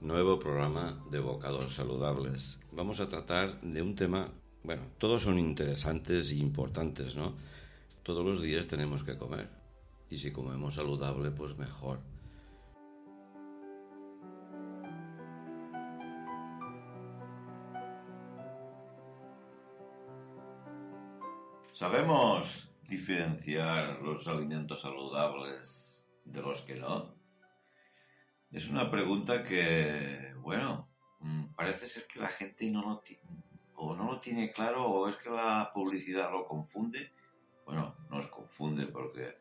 nuevo programa de Bocados Saludables. Vamos a tratar de un tema, bueno, todos son interesantes y e importantes, ¿no? Todos los días tenemos que comer. Y si comemos saludable, pues mejor. Sabemos diferenciar los alimentos saludables de los que no. Es una pregunta que, bueno, mm, parece ser que la gente no lo, o no lo tiene claro o es que la publicidad lo confunde. Bueno, nos confunde porque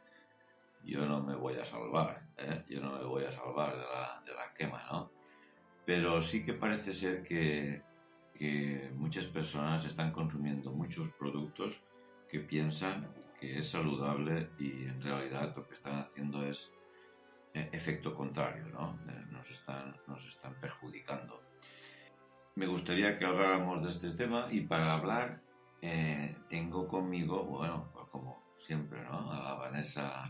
yo no me voy a salvar, ¿eh? yo no me voy a salvar de la, quema, ¿no? Pero sí que parece ser que, que muchas personas están consumiendo muchos productos que piensan que es saludable y en realidad lo que están haciendo es e, efecto contrario, ¿no? Eh, nos están, nos están perjudicando. Me gustaría que habláramos de este tema y para hablar eh, tengo conmigo, bueno, pues como siempre, ¿no? A la Vanessa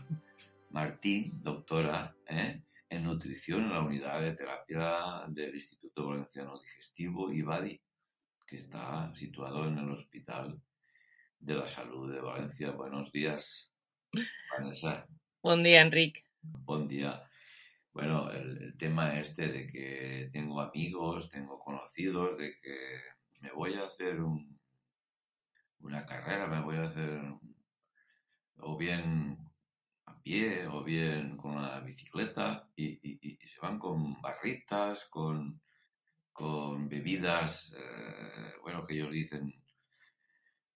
Martín, doctora ¿eh? en nutrición en la unidad de terapia del Instituto Valenciano Digestivo, IBADI, que está situado en el Hospital de la Salud de Valencia. Buenos días, Vanessa. Buen día, Enrique. Buen día. Bueno, el, tema este de que tengo amigos, tengo conocidos, de que me voy a hacer una carrera, me voy a hacer o bien a pie o bien con una bicicleta y, se van con barritas, con, con bebidas, eh, bueno, que ellos dicen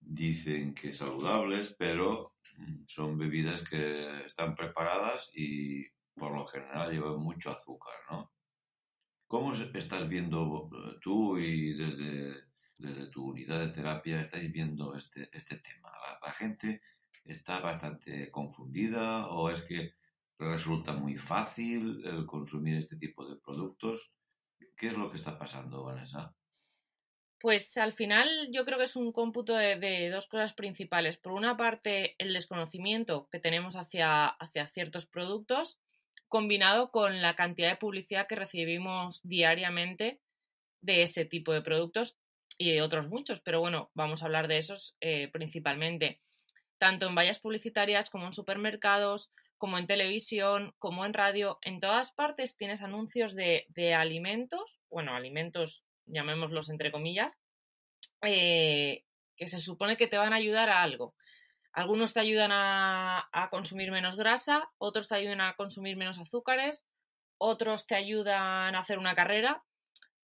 dicen que saludables, pero mm, son bebidas que están preparadas y por lo general llevan mucho azúcar, ¿no? ¿Cómo estás viendo eh, tú y desde, desde tu unidad de terapia estáis viendo este, este tema? ¿La, gente está bastante confundida o es que resulta muy fácil el consumir este tipo de productos? ¿Qué es lo que está pasando, Vanessa? Pues al final yo creo que es un cómputo de, dos cosas principales. Por una parte, el desconocimiento que tenemos hacia, hacia ciertos productos, combinado con la cantidad de publicidad que recibimos diariamente de ese tipo de productos y otros muchos, pero bueno, vamos a hablar de esos eh, principalmente, tanto en vallas publicitarias como en supermercados, como en televisión, como en radio, en todas partes tienes anuncios de, de alimentos, bueno, alimentos llamémoslos entre comillas, eh, que se supone que te van a ayudar a algo. Algunos te ayudan a, consumir menos grasa, otros te ayudan a consumir menos azúcares, otros te ayudan a hacer una carrera,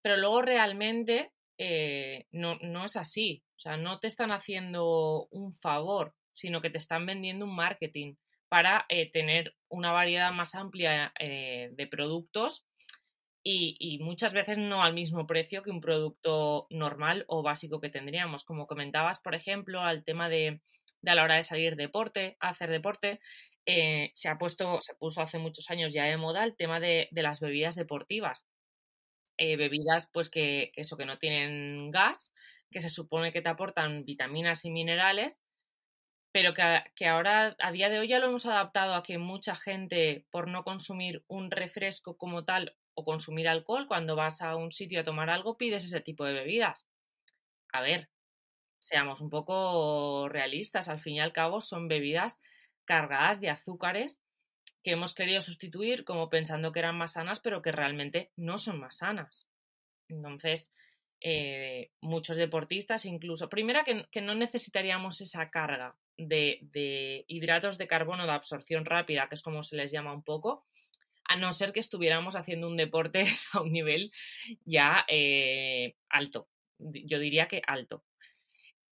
pero luego realmente eh, no, es así. O sea, no te están haciendo un favor, sino que te están vendiendo un marketing para eh, tener una variedad más amplia de productos y, muchas veces no al mismo precio que un producto normal o básico que tendríamos. Como comentabas, por ejemplo, al tema de, a la hora de salir deporte, hacer deporte, eh, se ha puesto, se puso hace muchos años ya de moda el tema de, las bebidas deportivas. Eh, bebidas, pues que, eso, que no tienen gas, que se supone que te aportan vitaminas y minerales, pero que, ahora, a día de hoy, ya lo hemos adaptado a que mucha gente, por no consumir un refresco como tal o consumir alcohol, cuando vas a un sitio a tomar algo, pides ese tipo de bebidas. A ver, seamos un poco realistas, al fin y al cabo son bebidas cargadas de azúcares que hemos querido sustituir como pensando que eran más sanas, pero que realmente no son más sanas. Entonces, eh, muchos deportistas incluso, primera que, no necesitaríamos esa carga de, de, hidratos de carbono de absorción rápida, que es como se les llama un poco, a no ser que estuviéramos haciendo un deporte a un nivel ya eh, alto. Yo diría que alto.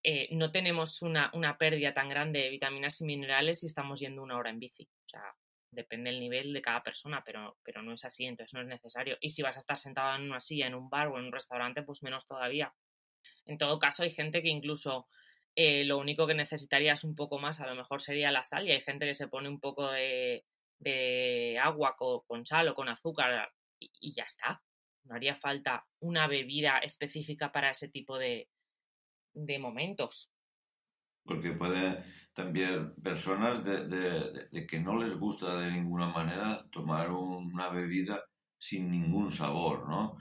Eh, no tenemos una, pérdida tan grande de vitaminas y minerales si estamos yendo una hora en bici. O sea, depende del nivel de cada persona, pero, pero no es así, entonces no es necesario. Y si vas a estar sentado en una silla, en un bar o en un restaurante, pues menos todavía. En todo caso, hay gente que incluso eh, lo único que necesitarías un poco más, a lo mejor sería la sal, y hay gente que se pone un poco de, de agua con, sal o con azúcar y, ya está. No haría falta una bebida específica para ese tipo de, momentos. Porque puede también personas de, que no les gusta de ninguna manera tomar una bebida sin ningún sabor, ¿no?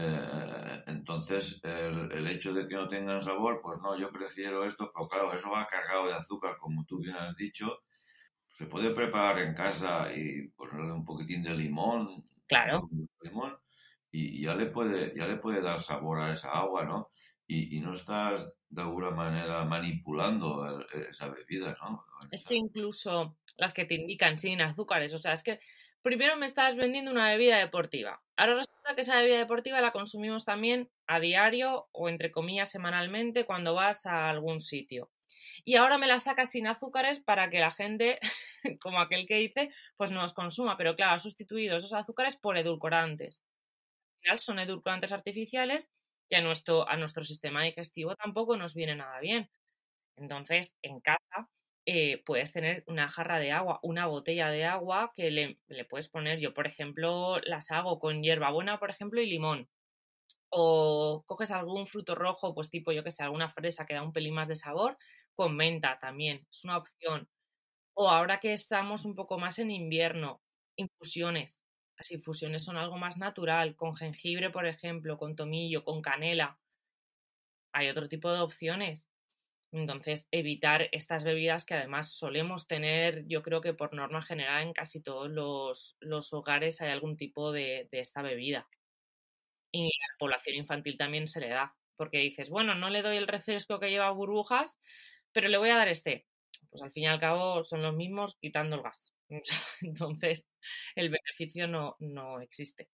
Eh, entonces, el, el, hecho de que no tengan sabor, pues no, yo prefiero esto, pero claro, eso va cargado de azúcar, como tú bien has dicho, se puede preparar en casa y ponerle un poquitín de limón. Claro. y ya le, puede, ya le puede dar sabor a esa agua, ¿no? Y, no estás de alguna manera manipulando esa bebida, ¿no? Es que incluso las que te indican sin azúcares, o sea, es que primero me estás vendiendo una bebida deportiva. Ahora resulta que esa bebida deportiva la consumimos también a diario o entre comillas semanalmente cuando vas a algún sitio y ahora me la saca sin azúcares para que la gente, como aquel que dice, pues no los consuma. Pero claro, ha sustituido esos azúcares por edulcorantes. Al final son edulcorantes artificiales que a nuestro, a nuestro sistema digestivo tampoco nos viene nada bien. Entonces, en casa eh, puedes tener una jarra de agua, una botella de agua que le, le puedes poner, yo por ejemplo las hago con hierbabuena, por ejemplo, y limón o coges algún fruto rojo, pues tipo, yo que sé, alguna fresa que da un pelín más de sabor, con menta también, es una opción. O ahora que estamos un poco más en invierno, infusiones. Las infusiones son algo más natural, con jengibre, por ejemplo, con tomillo, con canela. Hay otro tipo de opciones. Entonces, evitar estas bebidas que además solemos tener, yo creo que por norma general en casi todos los, hogares hay algún tipo de esta bebida. Y a la población infantil también se le da, porque dices, bueno, no le doy el refresco que lleva burbujas, pero le voy a dar este. Pues al fin y al cabo son los mismos quitando el gas. Entonces, el beneficio no, existe.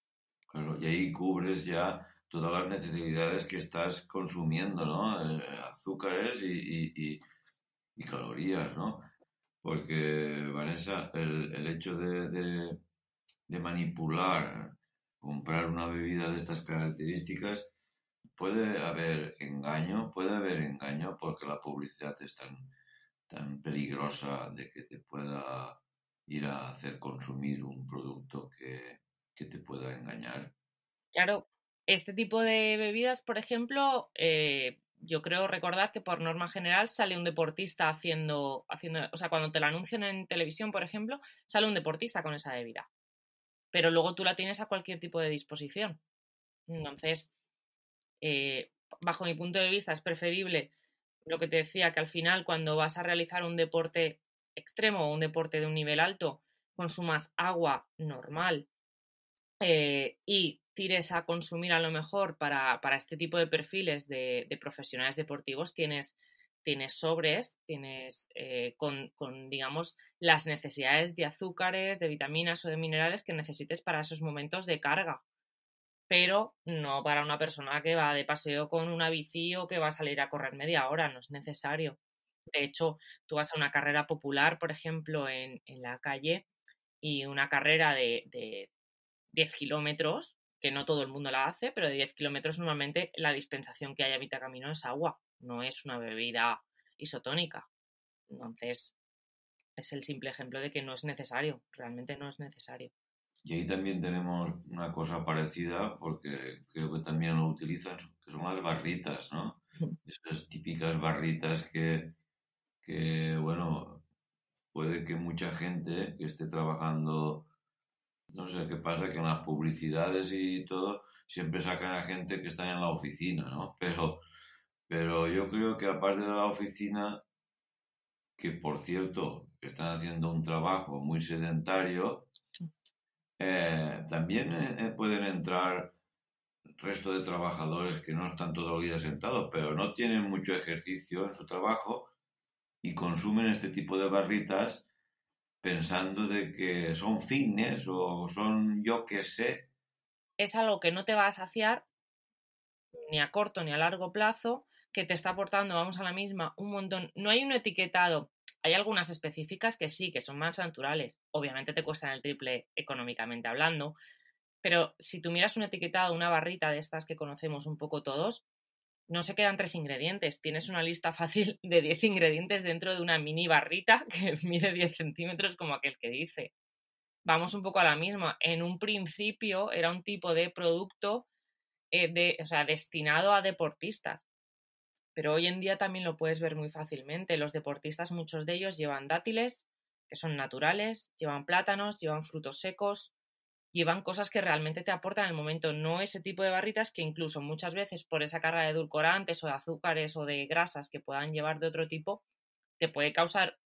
Claro, y ahí cubres ya todas las necesidades que estás consumiendo, ¿no? Eh, azúcares y, calorías, ¿no? Porque, Vanessa, el, el hecho de, de manipular comprar una bebida de estas características, puede haber engaño, puede haber engaño porque la publicidad es tan, tan peligrosa de que te pueda ir a hacer consumir un producto que, te pueda engañar. Claro, este tipo de bebidas, por ejemplo, eh, yo creo recordar que por norma general sale un deportista haciendo, haciendo, o sea, cuando te lo anuncian en televisión, por ejemplo, sale un deportista con esa bebida pero luego tú la tienes a cualquier tipo de disposición. Entonces, eh, bajo mi punto de vista, es preferible lo que te decía, que al final cuando vas a realizar un deporte extremo o un deporte de un nivel alto, consumas agua normal eh, y tires a consumir a lo mejor para, para este tipo de perfiles de profesionales deportivos, tienes tienes sobres, tienes eh, con, digamos, las necesidades de azúcares, de vitaminas o de minerales que necesites para esos momentos de carga, pero no para una persona que va de paseo con una bici o que va a salir a correr media hora, no es necesario. De hecho, tú vas a una carrera popular, por ejemplo, en, la calle y una carrera de, de 10 kilómetros, que no todo el mundo la hace, pero de 10 kilómetros normalmente la dispensación que hay a mitad camino es agua no es una bebida isotónica. Entonces, es el simple ejemplo de que no es necesario, realmente no es necesario. Y ahí también tenemos una cosa parecida, porque creo que también lo utilizan, que son las barritas, ¿no? Esas típicas barritas que, bueno, puede que mucha gente que esté trabajando, no sé qué pasa, que en las publicidades y todo, siempre sacan a gente que está en la oficina, ¿no? Pero pero yo creo que aparte de la oficina, que por cierto están haciendo un trabajo muy sedentario, eh, también eh, pueden entrar el resto de trabajadores que no están todo el día sentados, pero no tienen mucho ejercicio en su trabajo y consumen este tipo de barritas pensando de que son fitness o son yo qué sé. Es algo que no te va a saciar ni a corto ni a largo plazo que te está aportando, vamos a la misma, un montón. No hay un etiquetado. Hay algunas específicas que sí, que son más naturales. Obviamente te cuestan el triple económicamente hablando, pero si tú miras un etiquetado, una barrita de estas que conocemos un poco todos, no se quedan tres ingredientes. Tienes una lista fácil de 10 ingredientes dentro de una mini barrita que mide 10 centímetros, como aquel que dice. Vamos un poco a la misma. En un principio era un tipo de producto eh, de, destinado a deportistas pero hoy en día también lo puedes ver muy fácilmente. Los deportistas, muchos de ellos llevan dátiles, que son naturales, llevan plátanos, llevan frutos secos, llevan cosas que realmente te aportan en el momento, no ese tipo de barritas que incluso muchas veces por esa carga de edulcorantes o de azúcares o de grasas que puedan llevar de otro tipo, te puede causar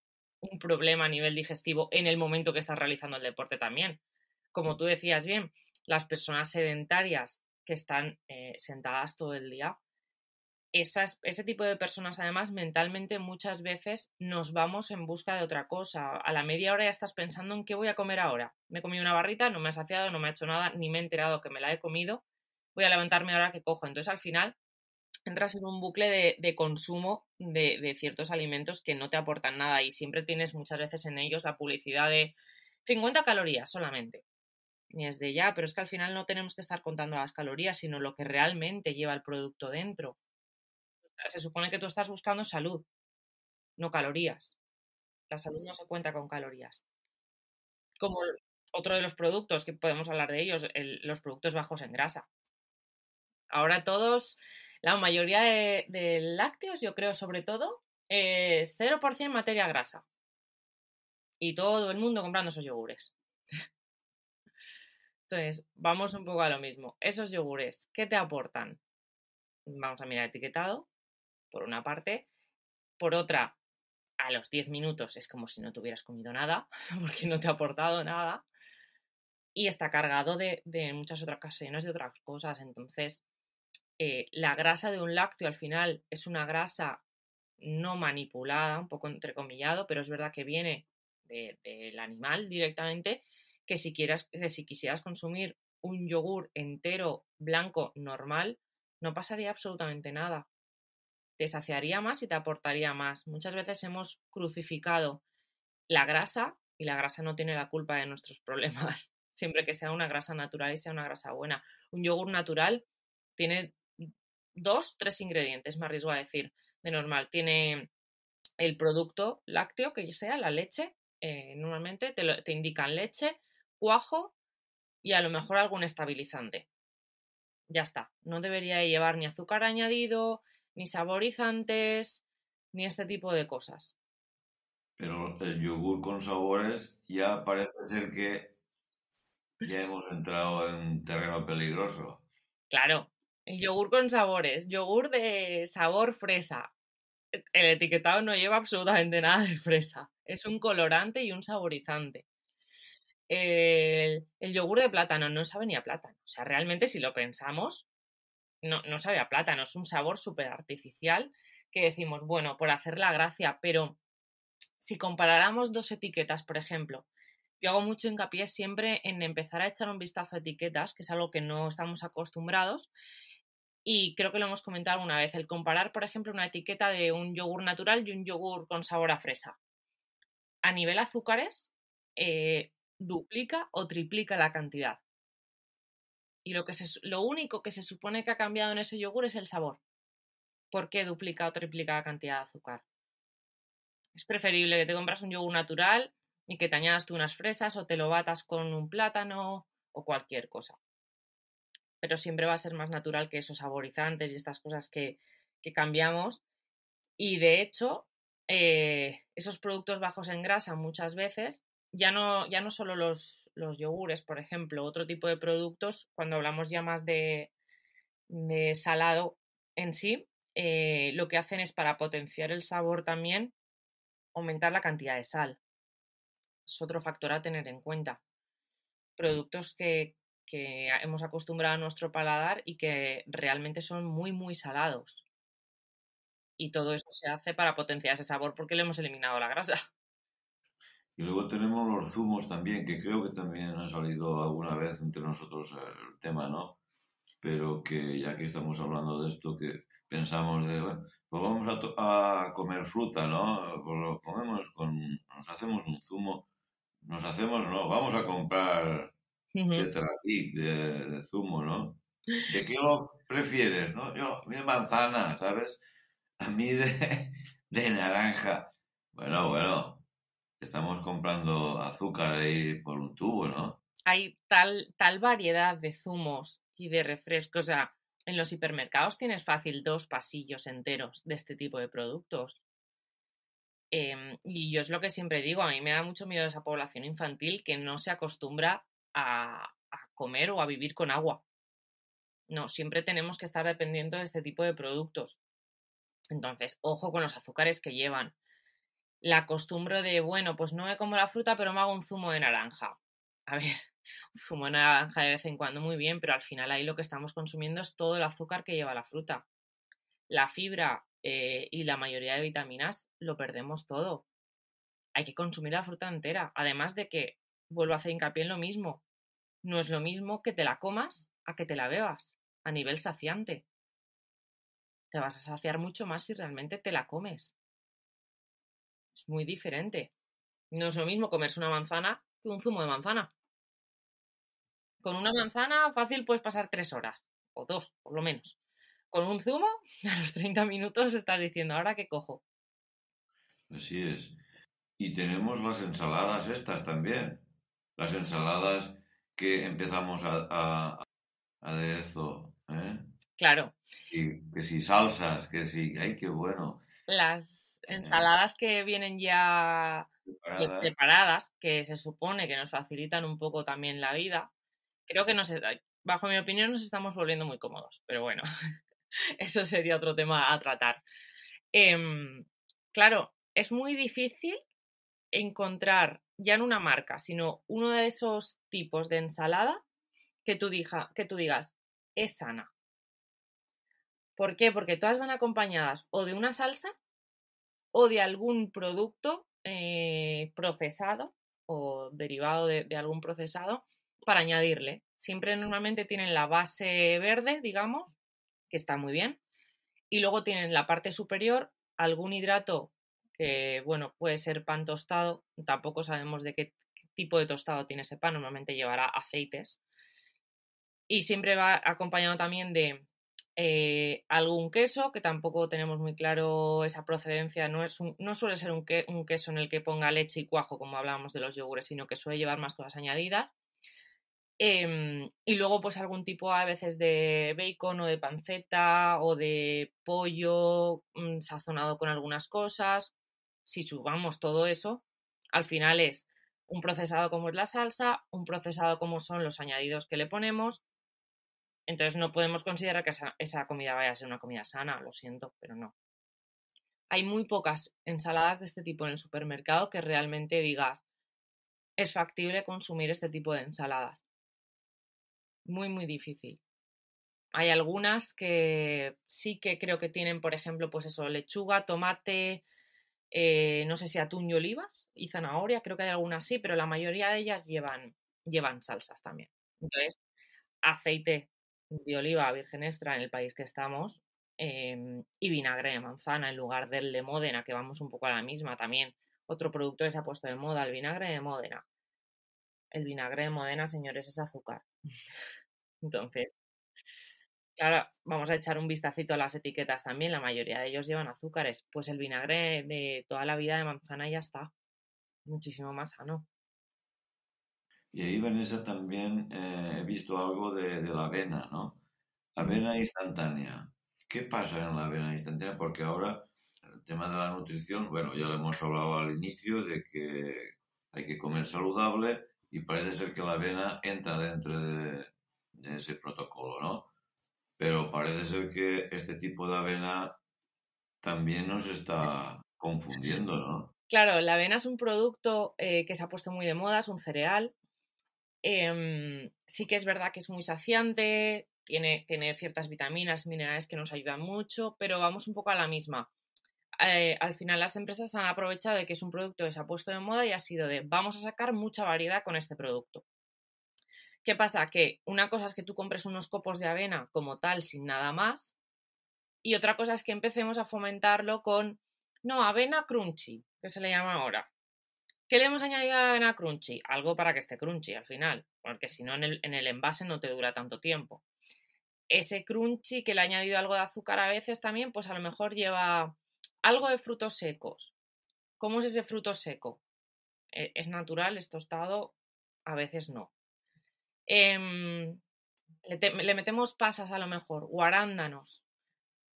un problema a nivel digestivo en el momento que estás realizando el deporte también. Como mm. tú decías bien, las personas sedentarias que están eh, sentadas todo el día, ese tipo de personas, además, mentalmente muchas veces nos vamos en busca de otra cosa. A la media hora ya estás pensando en qué voy a comer ahora. Me he comido una barrita, no me ha saciado, no me ha hecho nada, ni me he enterado que me la he comido. Voy a levantarme ahora que cojo. Entonces, al final, entras en un bucle de, consumo de, de, ciertos alimentos que no te aportan nada y siempre tienes muchas veces en ellos la publicidad de 50 calorías solamente. Y es de ya, pero es que al final no tenemos que estar contando las calorías, sino lo que realmente lleva el producto dentro se supone que tú estás buscando salud, no calorías. La salud no mm. se cuenta con calorías. Como otro de los productos, que podemos hablar de ellos, los productos bajos en grasa. Ahora todos, la mayoría de, lácteos, yo creo sobre todo, es 0% materia grasa. Y todo el mundo comprando esos yogures. Entonces, vamos un poco a lo mismo. Esos yogures, ¿qué te aportan? Vamos a mirar etiquetado por una parte. Por otra, a los 10 minutos es como si no te hubieras comido nada, porque no te ha aportado nada. Y está cargado de, muchas otras ocasiones, de otras cosas. Entonces, eh, la grasa de un lácteo al final es una grasa no manipulada, un poco entrecomillado, pero es verdad que viene del animal directamente, que si, que si quisieras consumir un yogur entero blanco normal, no pasaría absolutamente nada te saciaría más y te aportaría más. Muchas veces hemos crucificado la grasa y la grasa no tiene la culpa de nuestros problemas, siempre que sea una grasa natural y sea una grasa buena. Un yogur natural tiene dos, tres ingredientes, me arriesgo a decir, de normal. Tiene el producto lácteo, que sea la leche, eh, normalmente te, te indican leche, cuajo y a lo mejor algún estabilizante. Ya está, no debería llevar ni azúcar añadido, ni saborizantes, ni este tipo de cosas. Pero el yogur con sabores ya parece ser que ya hemos entrado en un terreno peligroso. Claro, el yogur con sabores, yogur de sabor fresa. El etiquetado no lleva absolutamente nada de fresa. Es un colorante y un saborizante. El, el yogur de plátano no sabe ni a plátano. O sea, realmente si lo pensamos, no, no sabe a plátano, es un sabor súper artificial que decimos, bueno, por hacer la gracia, pero si comparáramos dos etiquetas, por ejemplo, yo hago mucho hincapié siempre en empezar a echar un vistazo a etiquetas, que es algo que no estamos acostumbrados, y creo que lo hemos comentado alguna vez, el comparar, por ejemplo, una etiqueta de un yogur natural y un yogur con sabor a fresa. A nivel azúcares, eh, duplica o triplica la cantidad. Y lo, que lo único que se supone que ha cambiado en ese yogur es el sabor, porque duplica o triplica la cantidad de azúcar. Es preferible que te compras un yogur natural y que te añadas tú unas fresas o te lo batas con un plátano o cualquier cosa. Pero siempre va a ser más natural que esos saborizantes y estas cosas que, cambiamos. Y de hecho, eh, esos productos bajos en grasa muchas veces ya no, ya no solo los, yogures, por ejemplo, otro tipo de productos, cuando hablamos ya más de, salado en sí, eh, lo que hacen es para potenciar el sabor también, aumentar la cantidad de sal. Es otro factor a tener en cuenta. Mm. Productos que, que hemos acostumbrado a nuestro paladar y que realmente son muy, muy salados. Y todo eso se hace para potenciar ese sabor porque le hemos eliminado la grasa. Y luego tenemos los zumos también, que creo que también ha salido alguna vez entre nosotros el tema, ¿no? Pero que ya que estamos hablando de esto, que pensamos de, bueno, pues vamos a, comer fruta, ¿no? Pues lo comemos con, nos hacemos un zumo, nos hacemos, no, vamos a comprar de de, zumo, ¿no? ¿De qué lo prefieres, no? Yo, a mí de manzana, ¿sabes? A mí de, de naranja. Bueno, bueno, estamos comprando azúcar ahí por un tubo, ¿no? Hay tal, tal variedad de zumos y de refrescos. O sea, en los hipermercados tienes fácil dos pasillos enteros de este tipo de productos. Em, y yo es lo que siempre digo, a mí me da mucho miedo esa población infantil que no se acostumbra a, a comer o a vivir con agua. No, siempre tenemos que estar dependiendo de este tipo de productos. Entonces, ojo con los azúcares que llevan la costumbre de, bueno, pues no me como la fruta, pero me hago un zumo de naranja. A ver, zumo de naranja de vez en cuando muy bien, pero al final ahí lo que estamos consumiendo es todo el azúcar que lleva la fruta. La fibra eh, y la mayoría de vitaminas lo perdemos todo. Hay que consumir la fruta entera. Además de que, vuelvo a hacer hincapié en lo mismo, no es lo mismo que te la comas a que te la bebas a nivel saciante. Te vas a saciar mucho más si realmente te la comes. Es muy diferente. No es lo mismo comerse una manzana que un zumo de manzana. Con una manzana fácil puedes pasar tres horas, o dos, por lo menos. Con un zumo, a los 30 minutos estás diciendo, ahora qué cojo. Así es. Y tenemos las ensaladas estas también. Las ensaladas que empezamos a, a, a eso. ¿eh? Claro. que si salsas, que si, ay, qué bueno. Las ensaladas que vienen ya preparadas. que se supone que nos facilitan un poco también la vida. Creo que nos, bajo mi opinión, nos estamos volviendo muy cómodos, pero bueno, eso sería otro tema a tratar. Em, claro, es muy difícil encontrar ya en una marca, sino uno de esos tipos de ensalada que tú, que tú digas es sana. ¿Por qué? Porque todas van acompañadas o de una salsa o de algún producto eh, procesado o derivado de, de, algún procesado para añadirle. Siempre normalmente tienen la base verde, digamos, que está muy bien, y luego tienen la parte superior algún hidrato que, bueno, puede ser pan tostado, tampoco sabemos de qué tipo de tostado tiene ese pan, normalmente llevará aceites, y siempre va acompañado también de eh, algún queso, que tampoco tenemos muy claro esa procedencia, no, es no suele ser un, queso en el que ponga leche y cuajo, como hablábamos de los yogures, sino que suele llevar más cosas añadidas. Em, y luego, pues algún tipo a veces de bacon o de panceta o de pollo mm, sazonado con algunas cosas. Si subamos todo eso, al final es un procesado como es la salsa, un procesado como son los añadidos que le ponemos, entonces no podemos considerar que esa, comida vaya a ser una comida sana, lo siento, pero no. Hay muy pocas ensaladas de este tipo en el supermercado que realmente digas, es factible consumir este tipo de ensaladas. Muy, muy difícil. Hay algunas que sí que creo que tienen, por ejemplo, pues eso, lechuga, tomate, eh, no sé si atún y olivas y zanahoria, creo que hay algunas sí, pero la mayoría de ellas llevan, llevan salsas también. Entonces, aceite de oliva virgen extra en el país que estamos em, y vinagre de manzana en lugar del de Módena, que vamos un poco a la misma también. Otro producto que se ha puesto de moda, el vinagre de Módena. El vinagre de Módena, señores, es azúcar. Entonces, ahora vamos a echar un vistacito a las etiquetas también. La mayoría de ellos llevan azúcares. Pues el vinagre de toda la vida de manzana ya está. Muchísimo más sano. Y ahí, Vanessa, también eh, he visto algo de, la avena, ¿no? Avena instantánea. ¿Qué pasa en la avena instantánea? Porque ahora el tema de la nutrición, bueno, ya lo hemos hablado al inicio de que hay que comer saludable y parece ser que la avena entra dentro de, ese protocolo, ¿no? Pero parece ser que este tipo de avena también nos está confundiendo, ¿no? Claro, la avena es un producto eh, que se ha puesto muy de moda, es un cereal, Em, sí que es verdad que es muy saciante, tiene, ciertas vitaminas, minerales que nos ayudan mucho, pero vamos un poco a la misma. Eh, al final las empresas han aprovechado de que es un producto que se ha puesto de moda y ha sido de vamos a sacar mucha variedad con este producto. ¿Qué pasa? Que una cosa es que tú compres unos copos de avena como tal sin nada más y otra cosa es que empecemos a fomentarlo con, no, avena crunchy, que se le llama ahora. ¿Qué le hemos añadido a Crunchy? Algo para que esté crunchy al final, porque si no en el, envase no te dura tanto tiempo. Ese crunchy que le ha añadido algo de azúcar a veces también, pues a lo mejor lleva algo de frutos secos. ¿Cómo es ese fruto seco? Eh, ¿Es natural? ¿Es tostado? A veces no. Em, le, metemos pasas a lo mejor, o arándanos.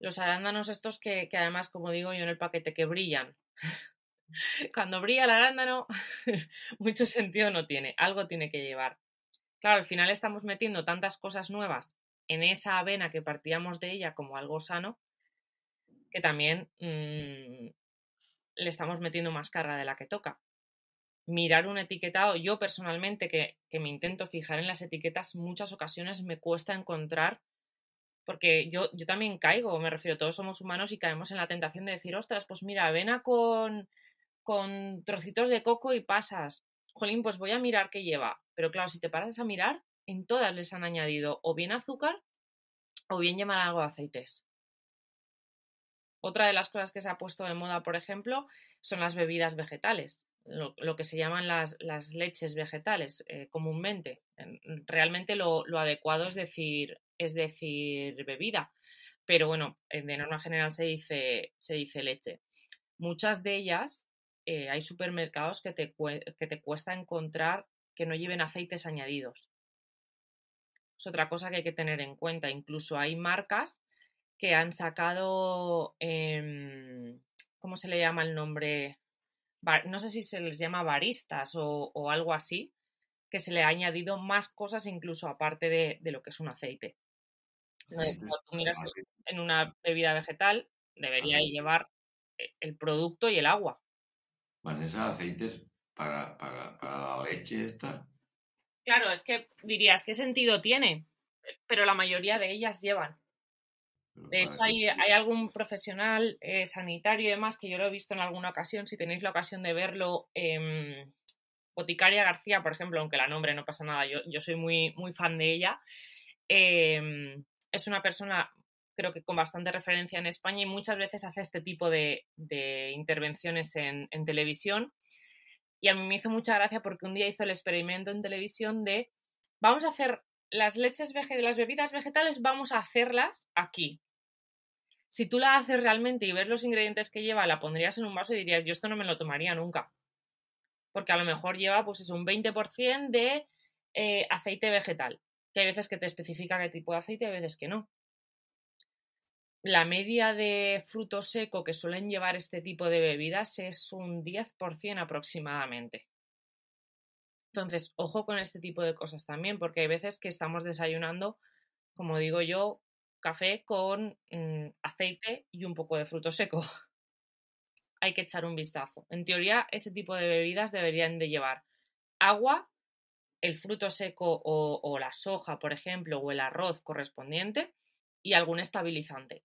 Los arándanos estos que, que además, como digo yo en el paquete, que brillan. Cuando brilla el arándano, mucho sentido no tiene, algo tiene que llevar. Claro, al final estamos metiendo tantas cosas nuevas en esa avena que partíamos de ella como algo sano, que también mm, le estamos metiendo más carga de la que toca. Mirar un etiquetado, yo personalmente que, que me intento fijar en las etiquetas, muchas ocasiones me cuesta encontrar porque yo, yo también caigo, me refiero, todos somos humanos y caemos en la tentación de decir, ostras, pues mira, avena con con trocitos de coco y pasas. Jolín, pues voy a mirar qué lleva. Pero claro, si te paras a mirar, en todas les han añadido o bien azúcar o bien llevan algo de aceites. Otra de las cosas que se ha puesto de moda, por ejemplo, son las bebidas vegetales, lo, que se llaman las, leches vegetales eh, comúnmente. Realmente lo, adecuado es decir, es decir bebida, pero bueno, de norma general se dice, se dice leche. Muchas de ellas eh, hay supermercados que te, que te cuesta encontrar que no lleven aceites añadidos. Es otra cosa que hay que tener en cuenta. Incluso hay marcas que han sacado, em, ¿cómo se le llama el nombre? No sé si se les llama baristas o, algo así, que se le ha añadido más cosas incluso aparte de, lo que es un aceite. cuando tú miras en una bebida vegetal, debería llevar eh, el producto y el agua esos aceites para, para, para la leche esta. Claro, es que dirías, ¿qué sentido tiene? Pero la mayoría de ellas llevan. de hecho, hay, algún profesional eh, sanitario y demás que yo lo he visto en alguna ocasión, si tenéis la ocasión de verlo. Em, Boticaria García, por ejemplo, aunque la nombre no pasa nada, yo, yo soy muy, muy fan de ella. Em, es una persona creo que con bastante referencia en España y muchas veces hace este tipo de, intervenciones en, televisión. Y a mí me hizo mucha gracia porque un día hizo el experimento en televisión de vamos a hacer las leches, las bebidas vegetales, vamos a hacerlas aquí. Si tú la haces realmente y ves los ingredientes que lleva, la pondrías en un vaso y dirías, yo esto no me lo tomaría nunca. Porque a lo mejor lleva, pues es un 20% de eh, aceite vegetal. Que hay veces que te especifica qué tipo de aceite, y hay veces que no la media de fruto seco que suelen llevar este tipo de bebidas es un 10% aproximadamente. Entonces, ojo con este tipo de cosas también, porque hay veces que estamos desayunando, como digo yo, café con mm, aceite y un poco de fruto seco. hay que echar un vistazo. En teoría, ese tipo de bebidas deberían de llevar agua, el fruto seco o la soja, por ejemplo, o el arroz correspondiente, y algún estabilizante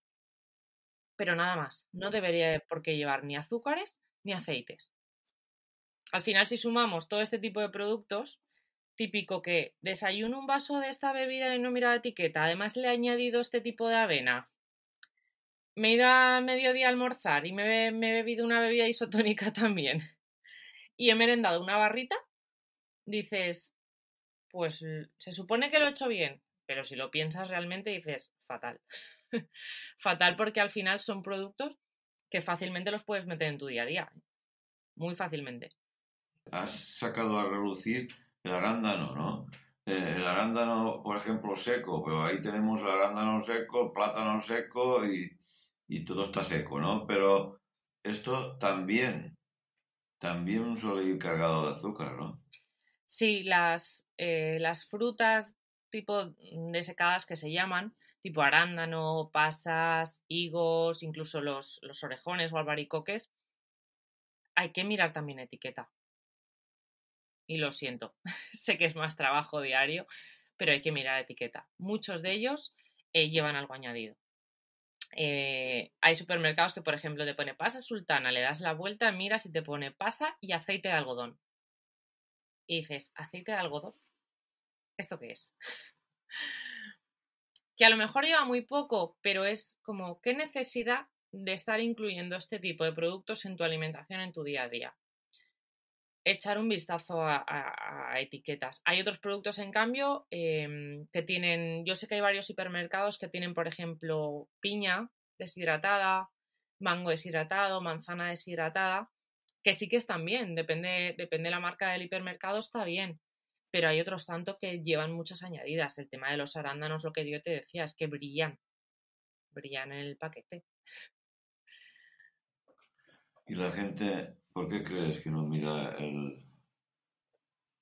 pero nada más. No debería por qué llevar ni azúcares ni aceites. Al final, si sumamos todo este tipo de productos, típico que desayuno un vaso de esta bebida y no miro la etiqueta, además le he añadido este tipo de avena, me he ido a mediodía a almorzar y me, me, he bebido una bebida isotónica también y he merendado una barrita, dices, pues se supone que lo he hecho bien, pero si lo piensas realmente dices, fatal. fatal porque al final son productos que fácilmente los puedes meter en tu día a día, muy fácilmente. Has sacado a relucir el arándano, ¿no? Eh, el arándano, por ejemplo, seco, pero ahí tenemos el arándano seco, el plátano seco y, todo está seco, ¿no? Pero esto también, también suele ir cargado de azúcar, ¿no? Sí, las, eh, las frutas tipo mm, desecadas que se llaman, tipo arándano, pasas, higos, incluso los, los orejones o albaricoques, hay que mirar también etiqueta. Y lo siento, sé que es más trabajo diario, pero hay que mirar etiqueta. Muchos de ellos eh, llevan algo añadido. Eh, hay supermercados que, por ejemplo, te pone pasa sultana, le das la vuelta, miras y te pone pasa y aceite de algodón. Y dices, ¿aceite de algodón? ¿Esto qué es? que a lo mejor lleva muy poco, pero es como, ¿qué necesidad de estar incluyendo este tipo de productos en tu alimentación, en tu día a día? Echar un vistazo a, etiquetas. Hay otros productos, en cambio, em, que tienen, yo sé que hay varios hipermercados que tienen, por ejemplo, piña deshidratada, mango deshidratado, manzana deshidratada, que sí que están bien, depende, depende de la marca del hipermercado, está bien pero hay otros tanto que llevan muchas añadidas. El tema de los arándanos, lo que yo te decía, es que brillan, brillan en el paquete. Y la gente, ¿por qué crees que no mira el...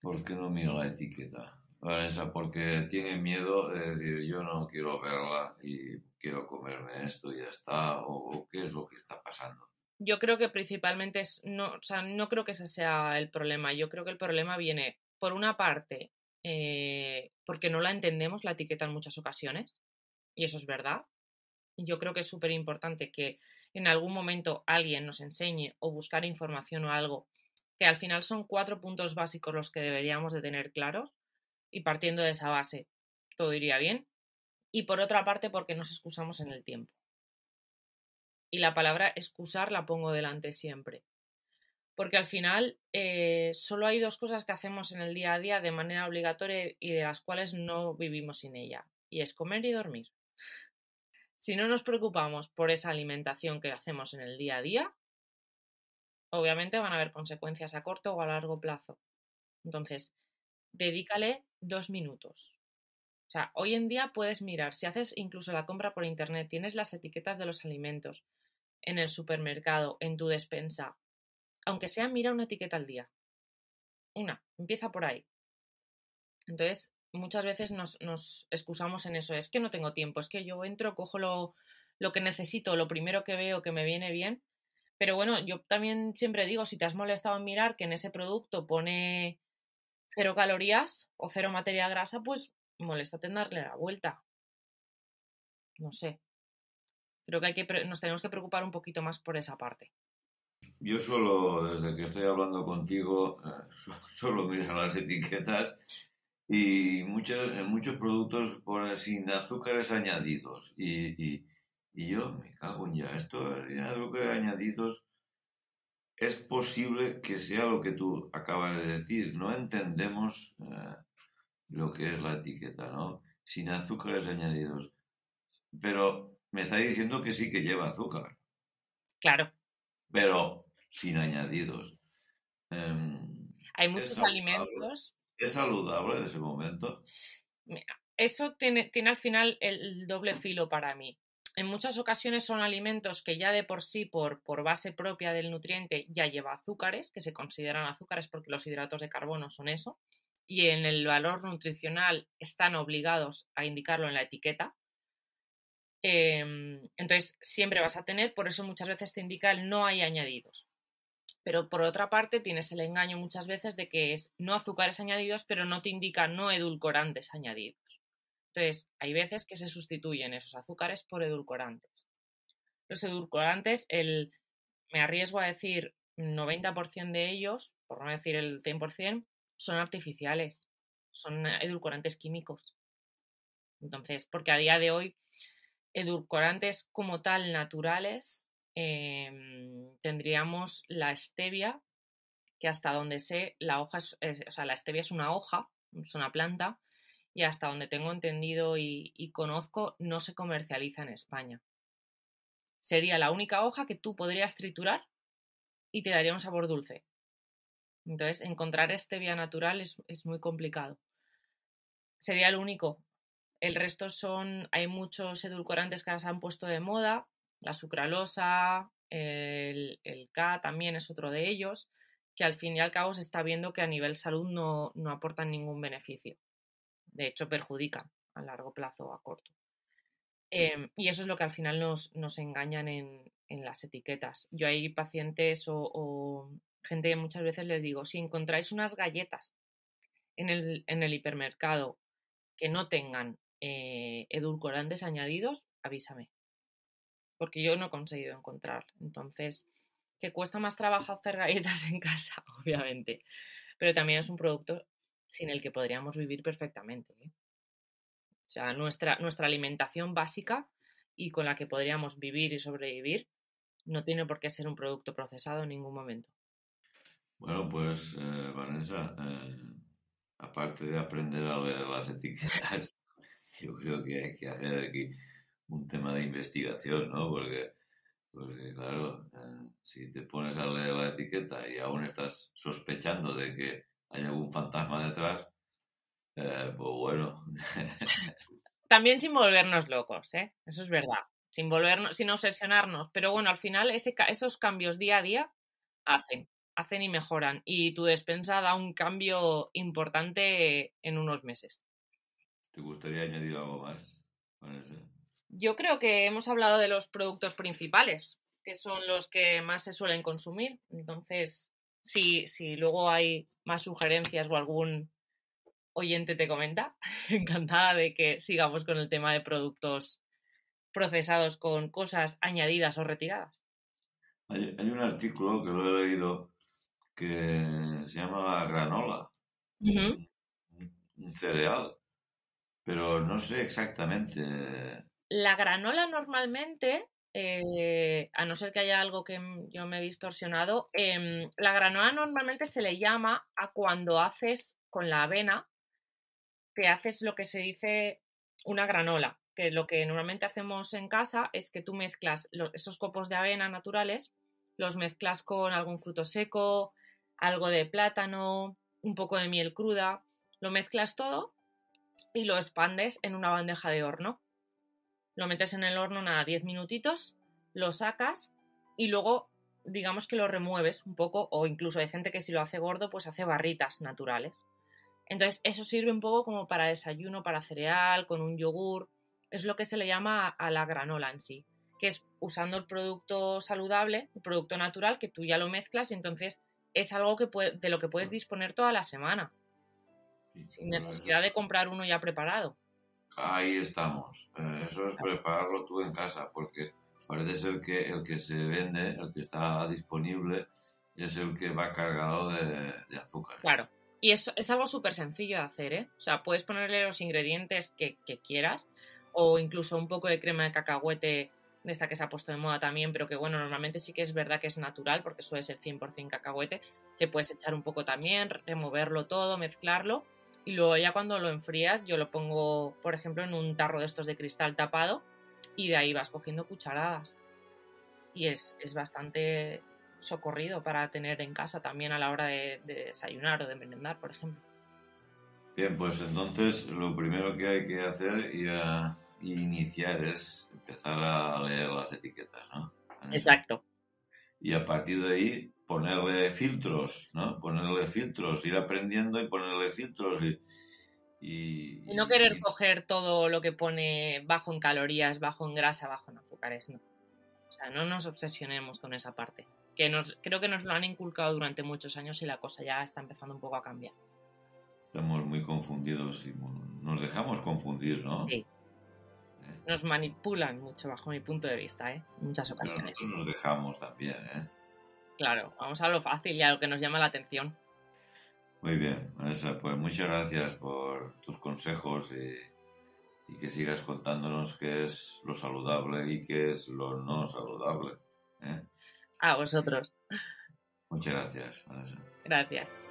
¿Por qué no mira la etiqueta? Vanessa, porque tiene miedo de decir yo no quiero verla y quiero comerme esto y ya está, o, qué es lo que está pasando. Yo creo que principalmente es, no, o sea, no creo que ese sea el problema. Yo creo que el problema viene por una parte, eh, porque no la entendemos la etiqueta en muchas ocasiones, y eso es verdad. Yo creo que es súper importante que en algún momento alguien nos enseñe o buscar información o algo, que al final son cuatro puntos básicos los que deberíamos de tener claros, y partiendo de esa base, todo iría bien. Y por otra parte, porque nos excusamos en el tiempo. Y la palabra excusar la pongo delante siempre porque al final eh, solo hay dos cosas que hacemos en el día a día de manera obligatoria y de las cuales no vivimos sin ella, y es comer y dormir. Si no nos preocupamos por esa alimentación que hacemos en el día a día, obviamente van a haber consecuencias a corto o a largo plazo. Entonces, dedícale dos minutos. O sea, hoy en día puedes mirar, si haces incluso la compra por internet, tienes las etiquetas de los alimentos en el supermercado, en tu despensa, aunque sea mira una etiqueta al día. Una, empieza por ahí. Entonces, muchas veces nos, excusamos en eso, es que no tengo tiempo, es que yo entro, cojo lo, que necesito, lo primero que veo que me viene bien, pero bueno, yo también siempre digo, si te has molestado en mirar que en ese producto pone cero calorías o cero materia grasa, pues moléstate en darle la vuelta. No sé. Creo que, hay que nos tenemos que preocupar un poquito más por esa parte. Yo solo, desde que estoy hablando contigo, eh, solo miro las etiquetas y muchos, muchos productos por, sin azúcares añadidos. Y, yo me cago en ya, esto sin azúcares añadidos es posible que sea lo que tú acabas de decir. No entendemos eh, lo que es la etiqueta, ¿no? Sin azúcares añadidos. Pero me está diciendo que sí que lleva azúcar. Claro pero sin añadidos. Em, Hay muchos alimentos. Es saludable en ese momento. eso tiene, al final el doble filo para mí. En muchas ocasiones son alimentos que ya de por sí, por, por base propia del nutriente, ya lleva azúcares, que se consideran azúcares porque los hidratos de carbono son eso, y en el valor nutricional están obligados a indicarlo en la etiqueta, Em, entonces, siempre vas a tener, por eso muchas veces te indica el no hay añadidos. Pero por otra parte, tienes el engaño muchas veces de que es no azúcares añadidos, pero no te indica no edulcorantes añadidos. Entonces, hay veces que se sustituyen esos azúcares por edulcorantes. Los edulcorantes, el, me arriesgo a decir 90% de ellos, por no decir el 100%, son artificiales, son eh, edulcorantes químicos. Entonces, porque a día de hoy edulcorantes como tal naturales em, tendríamos la stevia, que hasta donde sé, la hoja es, stevia es una hoja, es una planta, y hasta donde tengo entendido y, conozco, no se comercializa en España. Sería la única hoja que tú podrías triturar y te daría un sabor dulce. Entonces, encontrar stevia natural es, es muy complicado. Sería el único el resto son, hay muchos edulcorantes que las se han puesto de moda, la sucralosa, el, K también es otro de ellos, que al fin y al cabo se está viendo que a nivel salud no, aportan ningún beneficio. De hecho, perjudican a largo plazo o a corto. Em, y eso es lo que al final nos, engañan en, las etiquetas. Yo hay pacientes o, gente que muchas veces les digo, si encontráis unas galletas en el hipermercado que no tengan eh, edulcorantes añadidos, avísame. Porque yo no he conseguido encontrar. Entonces, que cuesta más trabajo hacer galletas en casa, obviamente. Pero también es un producto sin el que podríamos vivir perfectamente. ¿eh? O sea, nuestra, nuestra alimentación básica y con la que podríamos vivir y sobrevivir no tiene por qué ser un producto procesado en ningún momento. Bueno, pues eh, Vanessa, aparte de aprender a leer las etiquetas yo creo que hay que hacer aquí un tema de investigación, ¿no? Porque, porque claro, eh, si te pones a leer la etiqueta y aún estás sospechando de que hay algún fantasma detrás, eh, pues bueno. También sin volvernos locos, ¿eh? Eso es verdad. Sin volvernos, sin obsesionarnos. Pero bueno, al final ese, esos cambios día a día hacen, hacen y mejoran. Y tu despensa da un cambio importante en unos meses. ¿Te gustaría añadir algo más, Yo creo que hemos hablado de los productos principales, que son los que más se suelen consumir. Entonces, si, si luego hay más sugerencias o algún oyente te comenta, encantada de que sigamos con el tema de productos procesados con cosas añadidas o retiradas. Hay, un artículo que lo he leído que se llama la granola, un cereal pero no sé exactamente. La granola normalmente, eh, a no ser que haya algo que yo me he distorsionado, em, la granola normalmente se le llama a cuando haces con la avena, que haces lo que se dice una granola, que lo que normalmente hacemos en casa es que tú mezclas esos copos de avena naturales, los mezclas con algún fruto seco, algo de plátano, un poco de miel cruda, lo mezclas todo y lo expandes en una bandeja de horno. Lo metes en el horno nada 10 minutitos, lo sacas y luego digamos que lo remueves un poco o incluso hay gente que si lo hace gordo pues hace barritas naturales. Entonces eso sirve un poco como para desayuno, para cereal, con un yogur. Es lo que se le llama a la granola en sí, que es usando el producto saludable, el producto natural, que tú ya lo mezclas y entonces es algo que de lo que puedes mm. disponer toda la semana sin necesidad de comprar uno ya preparado. Ahí estamos. Eh, eso es prepararlo tú en casa, porque parece ser que el que se vende, el que está disponible, es el que va cargado de, azúcar. Claro. Y es, es algo súper sencillo de hacer, ¿eh? O sea, puedes ponerle los ingredientes que, quieras, o incluso un poco de crema de cacahuete, de esta que se ha puesto de moda también, pero que bueno, normalmente sí que es verdad que es natural, porque suele ser 100% cacahuete. Te puedes echar un poco también, removerlo todo, mezclarlo y luego ya cuando lo enfrías yo lo pongo, por ejemplo, en un tarro de estos de cristal tapado y de ahí vas cogiendo cucharadas. Y es, bastante socorrido para tener en casa también a la hora de, desayunar o de merendar, por ejemplo. Bien, pues entonces lo primero que hay que hacer y iniciar es empezar a leer las etiquetas, ¿no? Exacto. Y a partir de ahí ponerle filtros, ¿no? Ponerle filtros, ir aprendiendo y ponerle filtros. Y, y, no querer coger todo lo que pone bajo en calorías, bajo en grasa, bajo en azúcares, no. O sea, no nos obsesionemos con esa parte. Que nos, creo que nos lo han inculcado durante muchos años y la cosa ya está empezando un poco a cambiar. Estamos muy confundidos y nos dejamos confundir, ¿no? Sí. ¿Eh? Nos manipulan mucho bajo mi punto de vista, ¿eh? En muchas ocasiones. nos dejamos también, ¿eh? Claro, vamos a lo fácil y a lo que nos llama la atención. Muy bien, Vanessa, pues muchas gracias por tus consejos y, que sigas contándonos qué es lo saludable y qué es lo no saludable. ¿eh? A vosotros. Muchas gracias, Vanessa. Gracias.